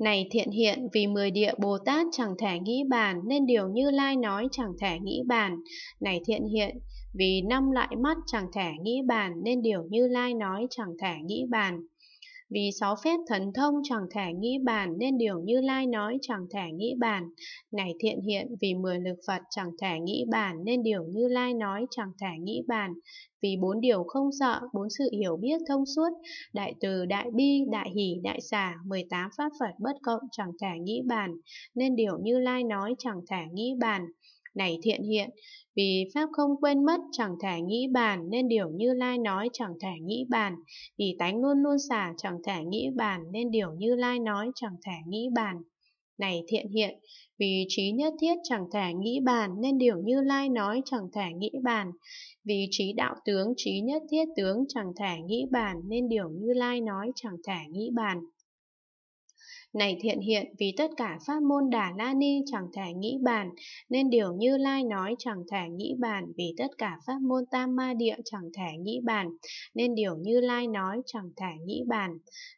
Này thiện hiện vì mười địa Bồ Tát chẳng thể nghĩ bàn nên điều Như Lai nói chẳng thể nghĩ bàn. Này thiện hiện vì năm lại mắt chẳng thể nghĩ bàn nên điều Như Lai nói chẳng thể nghĩ bàn. Vì sáu phép thần thông chẳng thể nghĩ bàn nên điều Như Lai nói chẳng thể nghĩ bàn. Này thiện hiện vì mười lực Phật chẳng thể nghĩ bàn nên điều Như Lai nói chẳng thể nghĩ bàn. Vì bốn điều không sợ, bốn sự hiểu biết thông suốt, đại từ, đại bi, đại hỷ, đại xả, 18 pháp Phật bất cộng chẳng thể nghĩ bàn, nên điều Như Lai nói chẳng thể nghĩ bàn này thiện hiện, vì Pháp không quên mất chẳng thể nghĩ bàn nên điều Như Lai nói chẳng thể nghĩ bàn, vì tánh luôn luôn xả chẳng thể nghĩ bàn nên điều Như Lai nói chẳng thể nghĩ bàn. Này thiện hiện, vì trí nhất thiết chẳng thể nghĩ bàn nên điều Như Lai nói chẳng thể nghĩ bàn, vì trí đạo tướng trí nhất thiết tướng chẳng thể nghĩ bàn nên điều Như Lai nói chẳng thể nghĩ bàn. Này thiện hiện vì tất cả pháp môn đà la ni chẳng thể nghĩ bàn, nên điều như lai nói chẳng thể nghĩ bàn, vì tất cả pháp môn tam ma địa chẳng thể nghĩ bàn, nên điều như lai nói chẳng thể nghĩ bàn.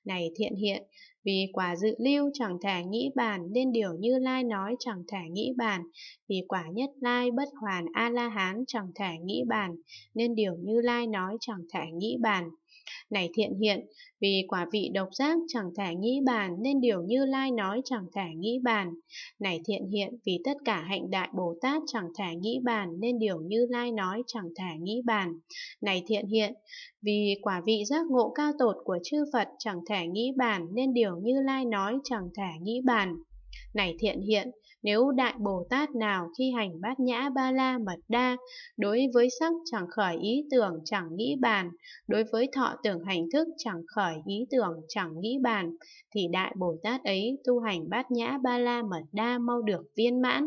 Này thiện hiện, vì quả dự lưu chẳng thể nghĩ bàn nên điều như lai nói chẳng thể nghĩ bàn vì quả nhất lai bất hoàn a la hán chẳng thể nghĩ bàn nên điều như lai nói chẳng thể nghĩ bàn này thiện hiện, vì quả vị độc giác chẳng thể nghĩ bàn nên điều như lai nói chẳng thể nghĩ bàn. Này thiện hiện, vì tất cả hạnh đại Bồ Tát chẳng thể nghĩ bàn nên điều như lai nói chẳng thể nghĩ bàn. Này thiện hiện, vì quả vị giác ngộ cao tột của chư Phật chẳng thể nghĩ bàn nên điều như lai nói chẳng thể nghĩ bàn. Này thiện hiện, nếu Đại Bồ Tát nào khi hành bát nhã ba la mật đa, đối với sắc chẳng khởi ý tưởng chẳng nghĩ bàn, đối với thọ tưởng hành thức chẳng khởi ý tưởng chẳng nghĩ bàn, thì Đại Bồ Tát ấy tu hành bát nhã ba la mật đa mau được viên mãn.